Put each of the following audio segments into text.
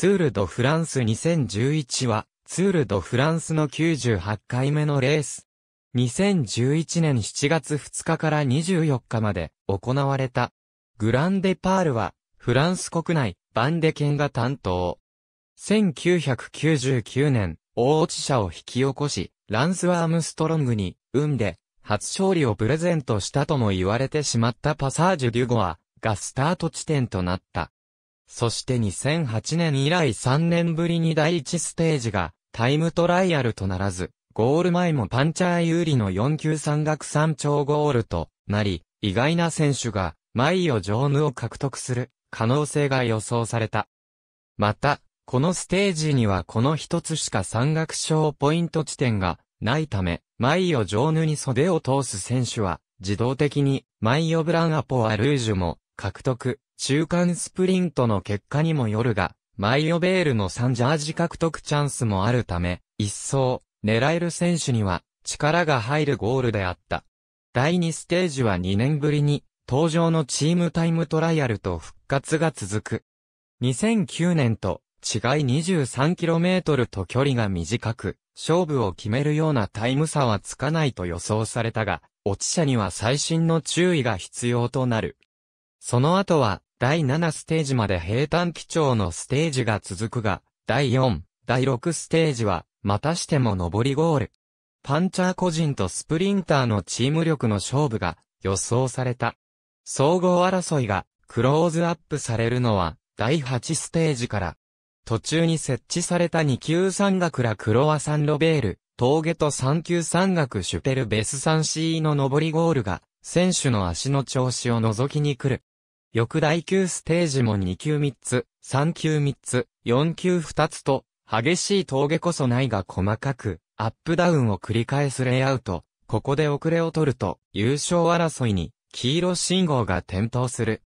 ツール・ド・フランス2011は、ツール・ド・フランスの98回目のレース。2011年7月2日から24日まで行われた。グランデ・パールは、フランス国内、バンデケンが担当。1999年、大落ち者を引き起こし、ランスワアームストロングに、運で、初勝利をプレゼントしたとも言われてしまったパサージュ・デュゴア、がスタート地点となった。そして2008年以来3年ぶりに第1ステージがタイムトライアルとならず、ゴール前もパンチャー有利の4級三学三頂ゴールとなり、意外な選手がマイオ・ジョーヌを獲得する可能性が予想された。また、このステージにはこの一つしか山岳賞ポイント地点がないため、マイオ・ジョーヌに袖を通す選手は自動的にマイオ・ブラン・アポ・アルージュも獲得中間スプリントの結果にもよるが、マイオベールの3ジャージ獲得チャンスもあるため、一層、狙える選手には、力が入るゴールであった。第2ステージは2年ぶりに、登場のチームタイムトライアルと復活が続く。2009年と違い 23km と距離が短く、勝負を決めるようなタイム差はつかないと予想されたが、落ち者には最新の注意が必要となる。その後は、第7ステージまで平坦基調のステージが続くが、第4、第6ステージは、またしても上りゴール。パンチャー個人とスプリンターのチーム力の勝負が予想された。総合争いがクローズアップされるのは第8ステージから。途中に設置された2級山岳ラクロワサンロベール、峠と3級山岳シュペルベスサンシーの上りゴールが、選手の足の調子を覗きに来る。翌第9ステージも2級3つ、3級3つ、4級2つと、激しい峠こそないが細かく、アップダウンを繰り返すレイアウト。ここで遅れを取ると、優勝争いに、黄色信号が点灯する。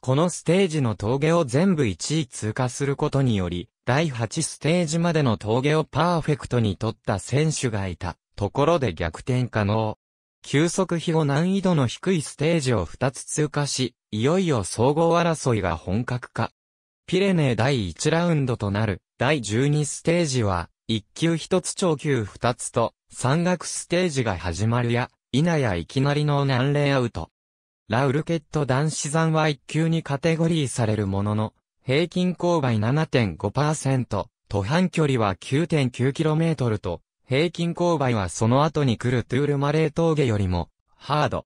このステージの峠を全部1位通過することにより、第8ステージまでの峠をパーフェクトに取った選手がいた。ところで逆転可能。急速比後難易度の低いステージを2つ通過し、いよいよ総合争いが本格化。ピレネー第1ラウンドとなる第12ステージは、1級1つ超級2つと、山岳ステージが始まるや、否やいきなりの難レイアウト。ラウルケット男子山は1級にカテゴリーされるものの、平均勾配7.5%、途半距離は 9.9km と、平均勾配はその後に来るトゥールマレー峠よりも、ハード。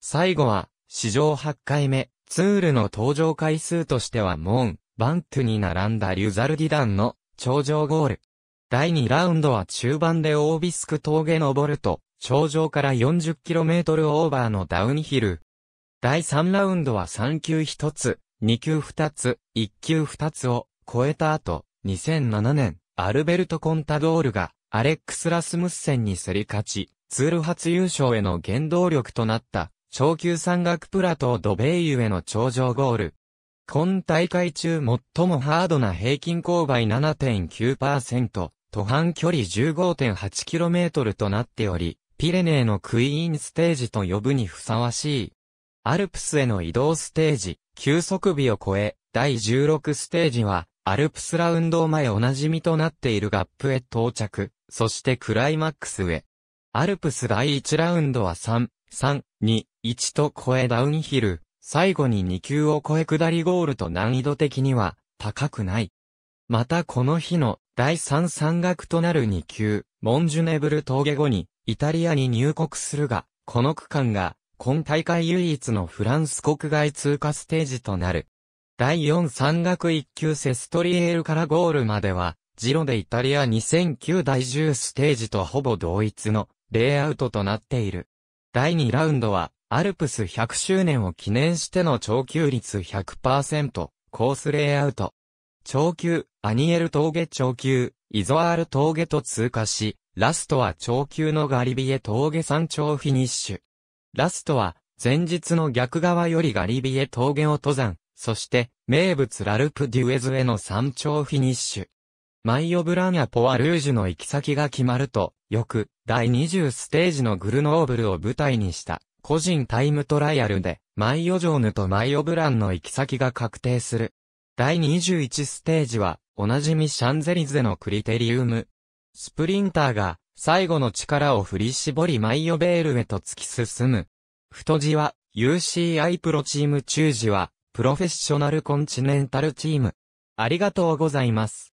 最後は、史上8回目、ツールの登場回数としてはモン、バントゥに並んだリュザルディダンの頂上ゴール。第2ラウンドは中盤でオービスク峠登ると、頂上から 40km オーバーのダウンヒル。第3ラウンドは3級1つ、2級2つ、1級2つを超えた後、2007年、アルベルト・コンタドールが、アレックス・ラスムッセンに競り勝ち、ツール初優勝への原動力となった、超級山岳プラトードイユへの頂上ゴール。今大会中最もハードな平均勾配7.9%、途半距離 15.8km となっており、ピレネーのクイーンステージと呼ぶにふさわしい。アルプスへの移動ステージ、急速日を超え、第16ステージは、アルプスラウンド前おなじみとなっているガップへ到着、そしてクライマックスへ。アルプス第1ラウンドは3、3、2、1と超えダウンヒル、最後に2級を超え下りゴールと難易度的には高くない。またこの日の第3山岳となる2級、モンジュネブル峠後にイタリアに入国するが、この区間が今大会唯一のフランス国外通過ステージとなる。第4山岳1級セストリエールからゴールまでは、ジロでイタリア2009第10ステージとほぼ同一のレイアウトとなっている。第2ラウンドは、アルプス100周年を記念しての長球率100%、コースレイアウト。長球、アニエル峠長球、イゾアール峠と通過し、ラストは長球のガリビエ峠山頂フィニッシュ。ラストは、前日の逆側よりガリビエ峠を登山、そして、名物ラルプデュエズへの山頂フィニッシュ。マイオブランやポアルージュの行き先が決まると、翌、第20ステージのグルノーブルを舞台にした、個人タイムトライアルで、マイオジョーヌとマイオブランの行き先が確定する。第21ステージは、おなじみシャンゼリゼのクリテリウム。スプリンターが、最後の力を振り絞りマイオベールへと突き進む。太字は、UCI プロチーム中字は、プロフェッショナルコンチネンタルチーム。ありがとうございます。